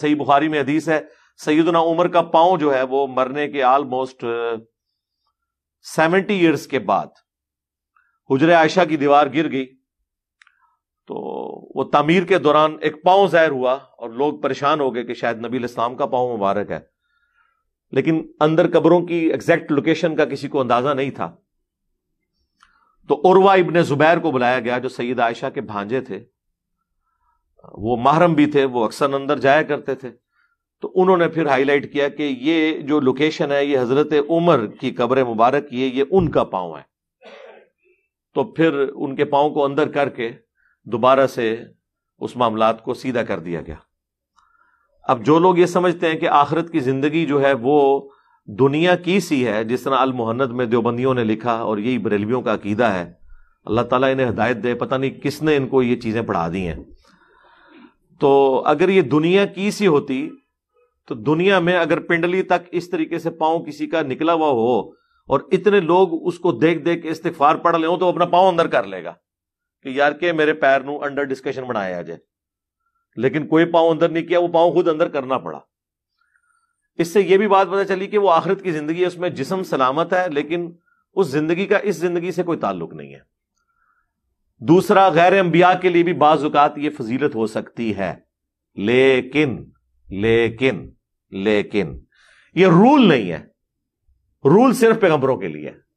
सही बुखारी में हदीस है सैदना उमर का पाँव जो है वो मरने के आलमोस्ट सेवेंटी ईयर्स के बाद हुजरे आयशा की दीवार गिर गई तो वो तामीर के दौरान एक पाँव जहर हुआ और लोग परेशान हो गए कि शायद नबी इस्लाम का पाँव मुबारक है लेकिन अंदर कबरों की एग्जैक्ट लोकेशन का किसी को अंदाजा नहीं था तो उर्वा इबन जुबैर को बुलाया गया जो सईद आयशा के भांजे थे वो माहरम भी थे वो अक्सर अंदर जाया करते थे तो उन्होंने फिर हाईलाइट किया कि ये जो लोकेशन है ये हजरत उमर की कब्र मुबारक ये ये उनका पाँव है तो फिर उनके पाँव को अंदर करके दोबारा से उस मामला को सीधा कर दिया गया अब जो लोग ये समझते हैं कि आखरत की जिंदगी जो है वो दुनिया की सी है जिस तरह अल में देवबंदियों ने लिखा और यही बरेलवियों का अकीदा है अल्लाह ताला इन्हें हदायत दे पता नहीं किसने इनको ये चीज़ें पढ़ा दी हैं तो अगर ये दुनिया की सी होती तो दुनिया में अगर पिंडली तक इस तरीके से पांव किसी का निकला हुआ हो और इतने लोग उसको देख देख के इस्तेफार पढ़ ले तो अपना पांव अंदर कर लेगा कि यार के मेरे पैर नु अंडर डिस्कशन बनाया जाए लेकिन कोई पांव अंदर नहीं किया वो पांव खुद अंदर करना पड़ा इससे यह भी बात पता चली कि वो आखिरत की जिंदगी है उसमें जिसम सलामत है लेकिन उस जिंदगी का इस जिंदगी से कोई ताल्लुक नहीं है दूसरा गैर अंबिया के लिए भी बाजुकात यह फजीलत हो सकती है लेकिन लेकिन लेकिन यह रूल नहीं है रूल सिर्फ पैगंबरों के लिए है